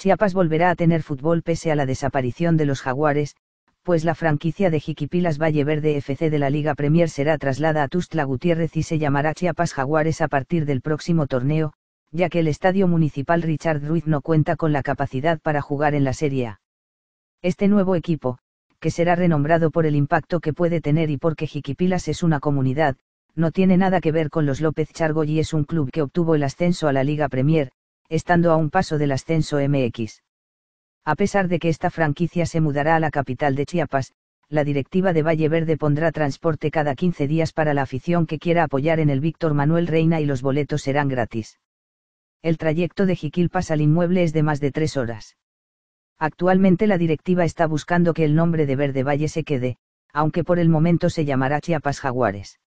Chiapas volverá a tener fútbol pese a la desaparición de los jaguares, pues la franquicia de Jiquipilas Valle Verde FC de la Liga Premier será traslada a Tustla Gutiérrez y se llamará Chiapas Jaguares a partir del próximo torneo, ya que el Estadio Municipal Richard Ruiz no cuenta con la capacidad para jugar en la Serie A. Este nuevo equipo, que será renombrado por el impacto que puede tener y porque Jiquipilas es una comunidad, no tiene nada que ver con los López Chargo y es un club que obtuvo el ascenso a la Liga Premier, estando a un paso del ascenso MX. A pesar de que esta franquicia se mudará a la capital de Chiapas, la directiva de Valle Verde pondrá transporte cada 15 días para la afición que quiera apoyar en el Víctor Manuel Reina y los boletos serán gratis. El trayecto de Jiquilpas al inmueble es de más de tres horas. Actualmente la directiva está buscando que el nombre de Verde Valle se quede, aunque por el momento se llamará Chiapas Jaguares.